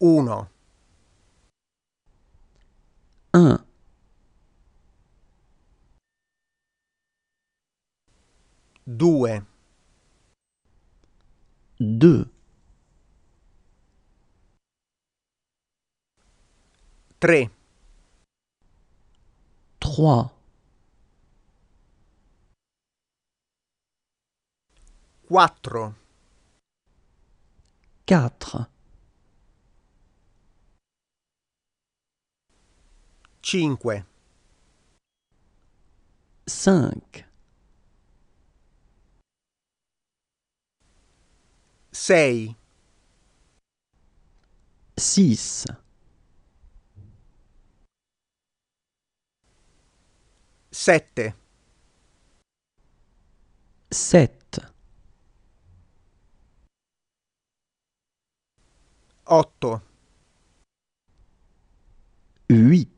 1 1 2 2 3 3 4 4 5 5 6 6 7 7 8 8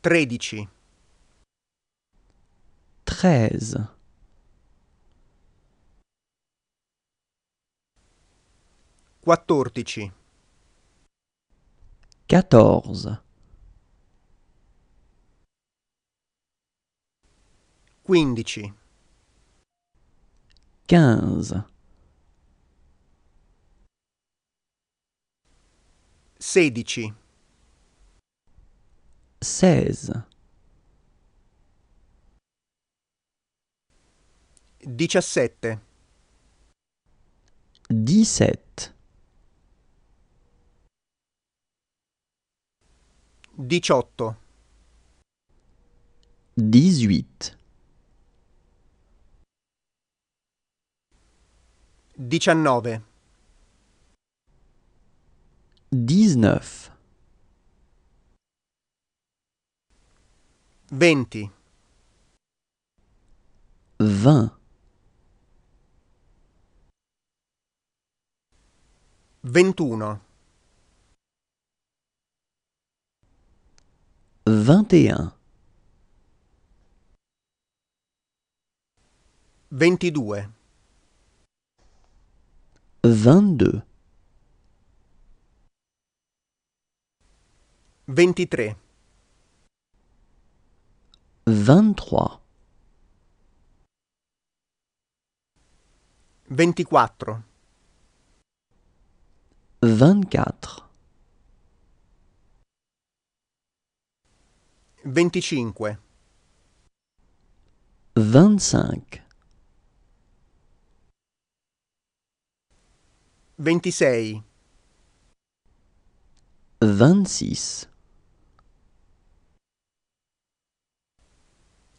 Tredici. Treize. Quattordici. Quatorze. Quindici. Quinze. Sedici seize. Diciassette. Dix-sept. Diciotto. Dix-huit. Diciannove. dix 20 20 21 21 22 22 23 23 24 24 25 25 26 26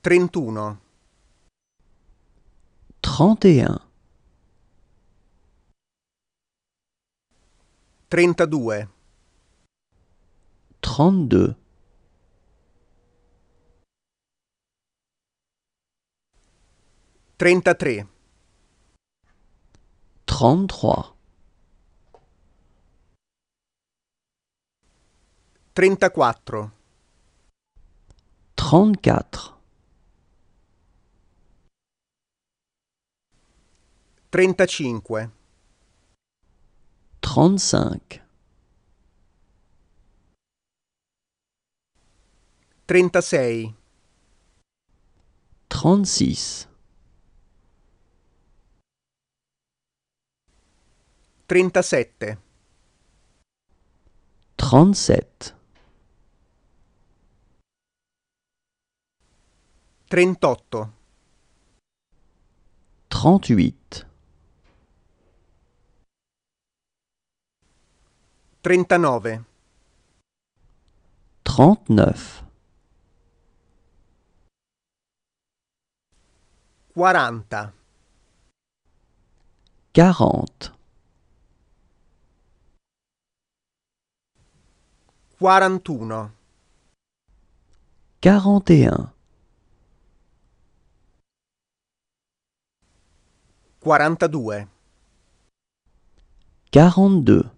Trentuno. Trente et un. Trentadue. Trente-deux. Trentatré. Trente-trois. Trentaquattro. Trentaquattro. 35 35 36 36 37 37 38 38 39 39 40 40 41 41 42 42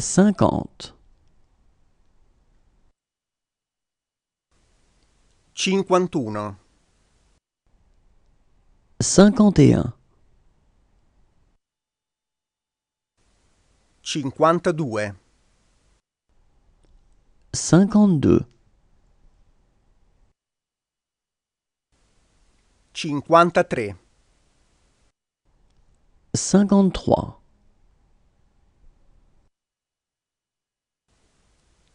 50 51 51 52 52 53 53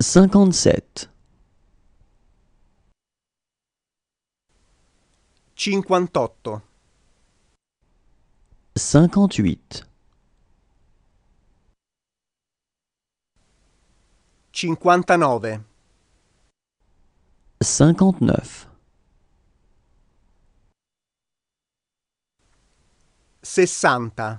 cinquante-sept, cinquante-huit, Cinquante-neuf. cinquante-neuf, soixante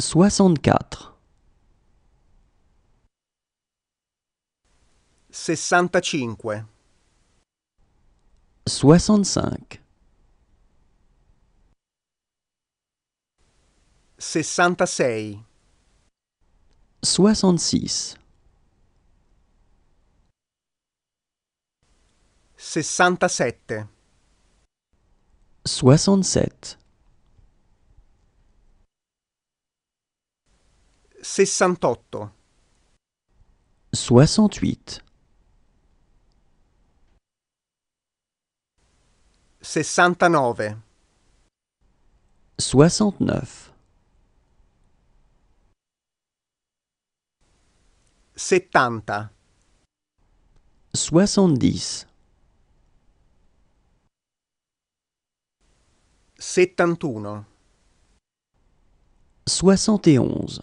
64 65 65 66 66 67 67 Sessantotto. Soixante-huit. neuf Soixante-neuf. Settanta. Soixante-dix. Soixante et onze.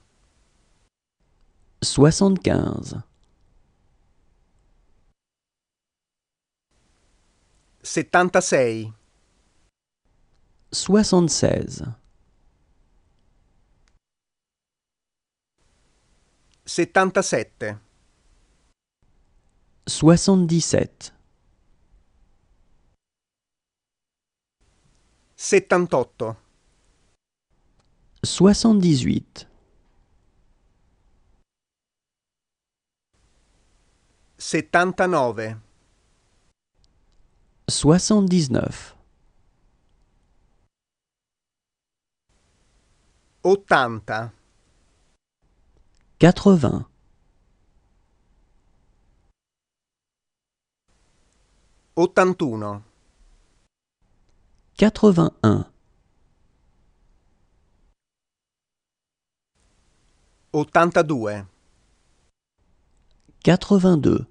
75 76 76 77 77 78 78 79 79 80 80 81 81 82 82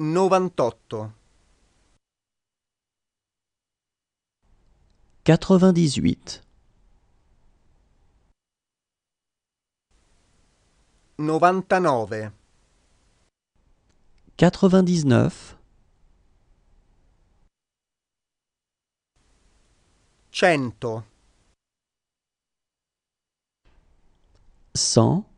98 98 99 99 100 100